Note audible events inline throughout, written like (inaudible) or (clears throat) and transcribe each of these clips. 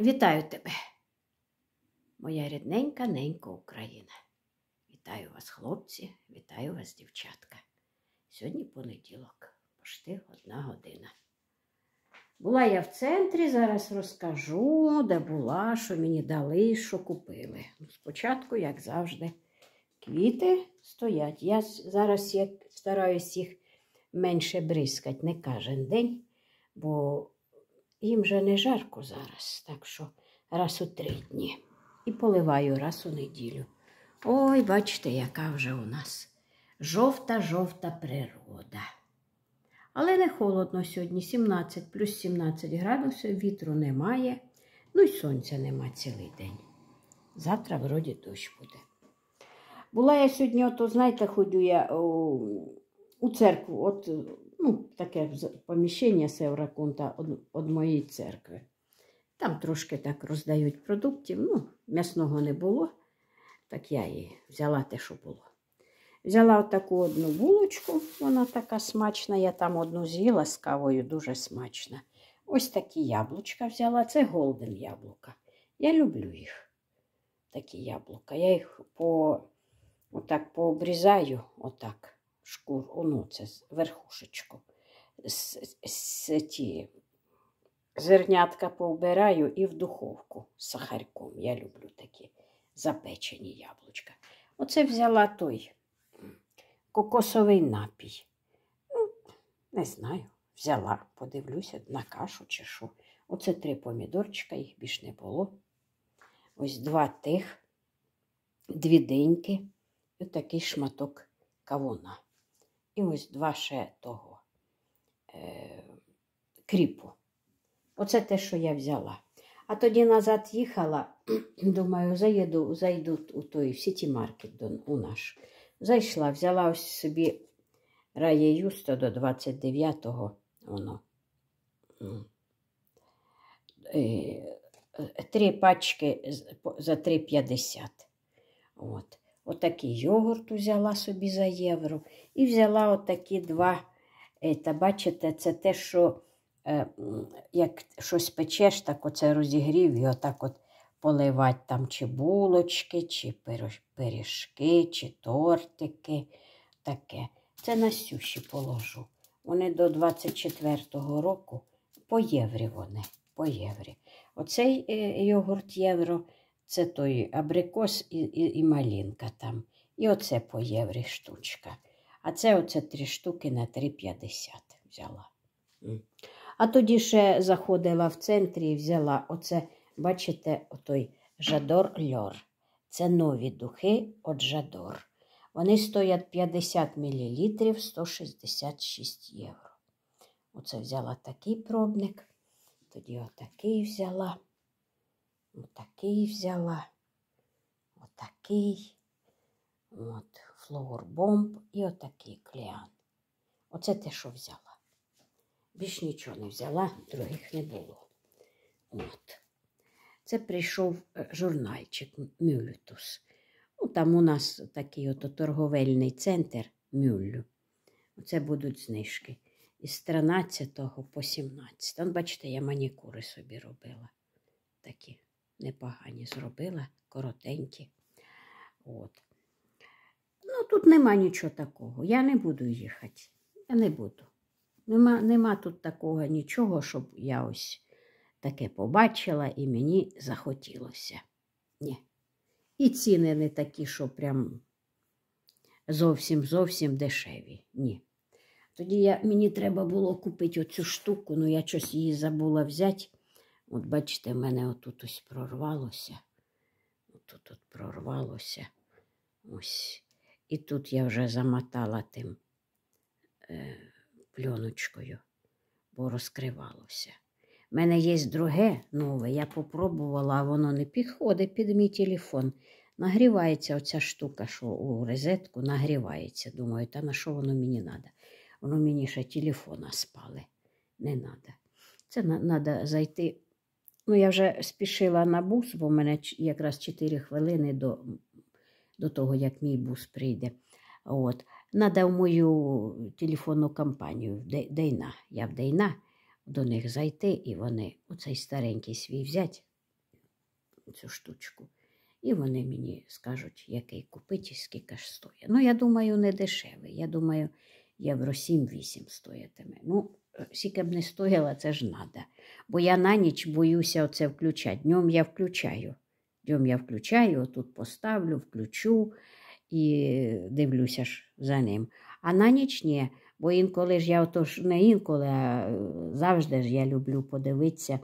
Вітаю тебе, моя рідненька ненька Україна. Вітаю вас, хлопці, вітаю вас, дівчатка. Сьогодні понеділок, пошти одна година. Була я в центрі, зараз розкажу, де була, що мені дали, що купили. Ну, спочатку, як завжди, квіти стоять. Я зараз я стараюсь їх менше бризкати, не кожен день, бо їм же не жарко зараз, так що раз у три дні. І поливаю раз у неділю. Ой, бачите, яка вже у нас жовта-жовта природа. Але не холодно сьогодні 17 плюс 17 градусів, вітру немає, ну і сонця нема цілий день. Завтра, вроді, дощ буде. Була я сьогодні, ото, знаєте, ходю я у, ем, у церкву. от ну, таке поміщення Севракунта від моєї церкви. Там трошки так роздають продуктів. ну, М'ясного не було, так я і взяла те, що було. Взяла отаку одну булочку, вона така смачна. Я там одну з'їла з кавою, дуже смачна. Ось такі яблучка взяла. Це голден яблука. Я люблю їх. Такі яблука. Я їх по, отак пообрізаю, отак шкур, ону це верхушечку. З, ті Зернятка повбираю і в духовку з сахарком. Я люблю такі запечені яблучка. Оце взяла той кокосовий напій. Ну, Не знаю, взяла, подивлюся на кашу чи що. Оце три помідорчика, їх більше не було. Ось два тих, дві деньки і такий шматок кавуна і ось два ще того е, кріпу. Оце те, що я взяла. А тоді назад їхала, (clears throat) думаю, заїду, зайду у той сіті-маркет у наш. Зайшла, взяла ось собі Рає Юсто до 29-го воно. Ну. Е, е, три пачки за 3,50. От. Отакий йогурт взяла собі за євро. І взяла отакі два. Е, та бачите, це те, що е, як щось печеш, так оце розігрів і отак от поливати там чи булочки, чи пиріжки, чи тортики. таке. Це на сюші положу. Вони до 24-го року по єврі вони. по єврі. Оцей е, йогурт євро. Це той абрикос і, і, і малінка там. І оце по євро штучка. А це оце три штуки на 3,50 взяла. А тоді ще заходила в центрі і взяла оце, бачите, той жадор льор. Це нові духи от жадор. Вони стоять 50 мл 166 євро. Оце взяла такий пробник, тоді отакий взяла. Отакий взяла, отакий от, флоурбомб і отакий клеан. Оце те, що взяла. Більше нічого не взяла, других не було. От. Це прийшов е, журнальчик Мюлютус. Ну, Там у нас такий от торговельний центр Мюллю. Оце будуть знижки. Із 13 по 17. Там, бачите, я манікури собі робила. Такі непогані зробила, коротенькі. От. Ну, тут нема нічого такого. Я не буду їхати. Я не буду. Нема, Нема тут такого нічого, щоб я ось таке побачила і мені захотілося. Ні. І ціни не такі, що прям зовсім зовсім дешеві. Ні. Тоді я, мені треба було купити оцю штуку, ну я щось її забула взяти. От бачите, в мене отут ось прорвалося. Отут от прорвалося. Ось. І тут я вже замотала тим е, пльоночкою, бо розкривалося. У мене є друге нове, я попробувала, а воно не підходить під мій телефон. Нагрівається оця штука, що у розетку нагрівається. Думаю, та на що воно мені треба? Воно мені ще телефона спали. Не треба. Це треба зайти Ну, я вже спішила на бус, бо в мене якраз 4 хвилини до до того, як мій бус прийде. От. Надав мою телефонну кампанію Дейна. Я в Дейна до них зайти, і вони оцей старенький свій взять, цю штучку. І вони мені скажуть, який купити і скільки ж стоїть. Ну, я думаю, не дешевий. Я думаю, євро 7-8 стоятиме. Ну, скільки б не стояла, це ж треба. Бо я на ніч боюся оце включати. Днем я включаю. Днем я включаю, тут поставлю, включу і дивлюся ж за ним. А на ніч ні. Бо інколи ж я отож не інколи, а е, завжди ж я люблю подивитися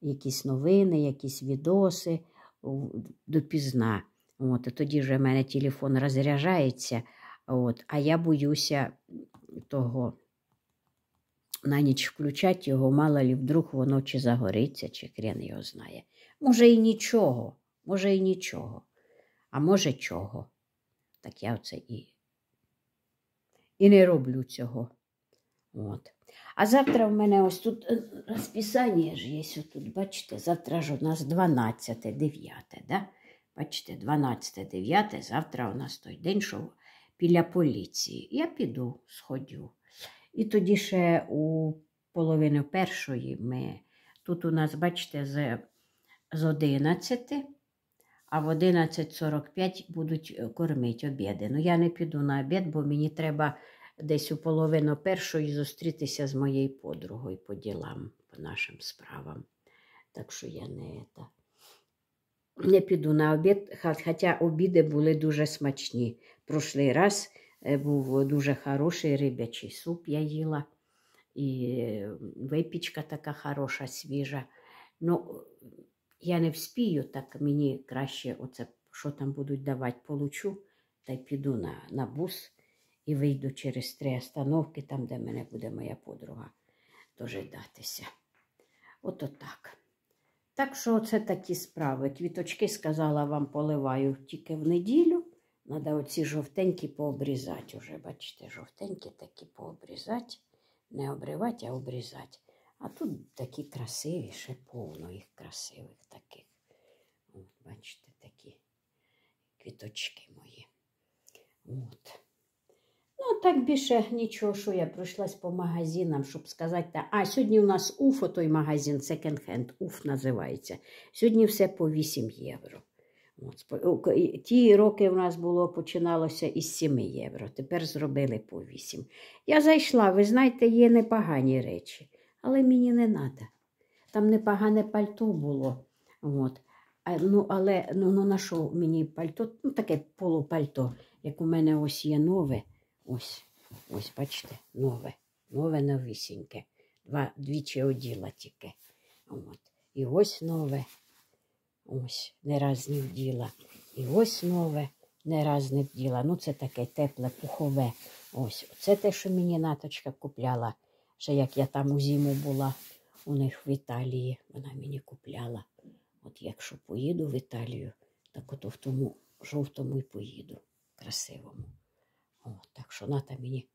якісь новини, якісь відоси допізна. От, і Тоді вже в мене телефон розряджається, от, а я боюся того на ніч включать його, мало лі вдруг воно чи загориться, чи крен його знає. Може, і нічого, може, і нічого, а може, чого. Так я оце і і не роблю цього. От. А завтра в мене ось тут е, розписання ж є, ось тут, бачите, завтра ж у нас 12, 9, да? Бачите, 12, 9, завтра у нас той день, що біля поліції. Я піду, сходю. І тоді ще у половину першої ми. Тут у нас, бачите, з з 11, а в 11.45 будуть е, кормити обіди. Ну, я не піду на обід, бо мені треба десь у половину першої зустрітися з моєю подругою по ділам, по нашим справам. Так що я не та. Не піду на обід, хоча обіди були дуже смачні. пройшли раз. Е, був дуже хороший рибячий суп я їла, і випічка така хороша, свіжа. Ну, я не вспію, так мені краще, оце, що там будуть давати, получу та й піду на на бус і вийду через три остановки, там, де мене буде моя подруга дожидатися. От так. Так що, це такі справи. Квіточки сказала, вам поливаю тільки в неділю. Треба оці жовтенькі пообрізати уже, бачите, жовтенькі такі пообрізати, не обривати, а обрізати. А тут такі красиві, ще повно їх красивих таких. От, Бачите, такі квіточки мої. От. Ну, так більше нічого, що я пройшлась по магазинам, щоб сказати. Та... А сьогодні у нас уф, той магазин секонд-хенд, уф називається. Сьогодні все по 8 євро. От, Ті роки в нас було починалося із 7 євро, тепер зробили по 8. Я зайшла, ви знаєте, є непогані речі, але мені не треба. Там непогане пальто було. От. А, ну, Але ну, ну, на що мені пальто? Ну, Таке полупальто, як у мене ось є нове. Ось, ось, бачите, нове, нове новісіньке. Два, Двічі оділа тільки. От. І ось нове. Ось, не раз не вділа. І ось нове, не раз не вділа. Ну, це таке тепле, пухове. Ось. Це те, що мені наточка купляла. Ще як я там у зиму була у них в Італії, вона мені купляла. От якщо поїду в Італію, так от в тому жовтому і поїду, красивому. О, Так що вона мені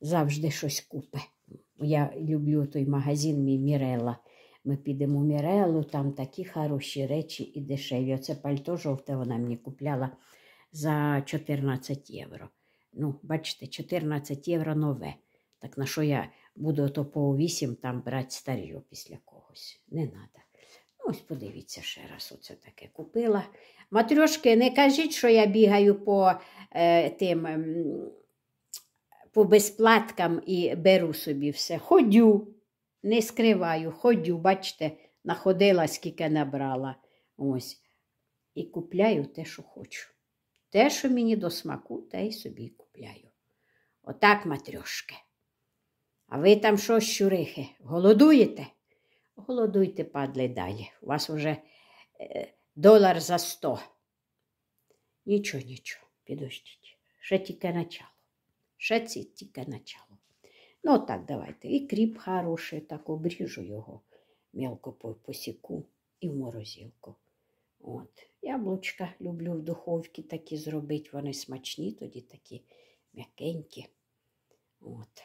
завжди щось купе. Я люблю той магазин мій Мірела. Ми підемо в Мірелу, там такі хороші речі і дешеві. Оце пальто жовте вона мені купляла за 14 євро. Ну, бачите, 14 євро нове. Так на що я буду то по 8 там брати старьо після когось? Не треба. Ну, ось подивіться ще раз, оце таке купила. Матрьошки, не кажіть, що я бігаю по е, тим, ем, по безплаткам і беру собі все. Ходю не скриваю, ходю, бачите, находила, скільки набрала. Ось. І купляю те, що хочу. Те, що мені до смаку, те й собі купляю. Отак, матрьошки. А ви там що, щурихи, голодуєте? Голодуйте, падли далі. У вас уже е, долар за сто. Нічого, нічого, підождіть. Ще тільки начало. Ще це тільки начало. Ну, так, давайте. І кріп хороший, так обріжу його, мілко посіку і в морозілку. От. Яблучка люблю в духовці такі зробити. Вони смачні, тоді такі м'якенькі. От.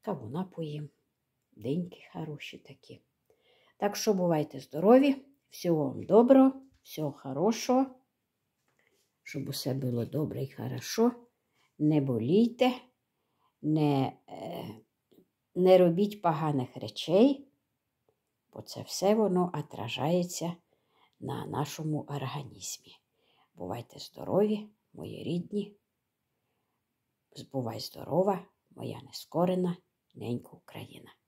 Кавуна поїм. Деньки хороші такі. Так що бувайте здорові, всього вам доброго, всього хорошого, щоб усе було добре і хорошо. Не болійте не е, не робіть поганих речей, бо це все воно отражається на нашому організмі. Бувайте здорові, мої рідні. Бувай здорова, моя нескорена ненька Україна.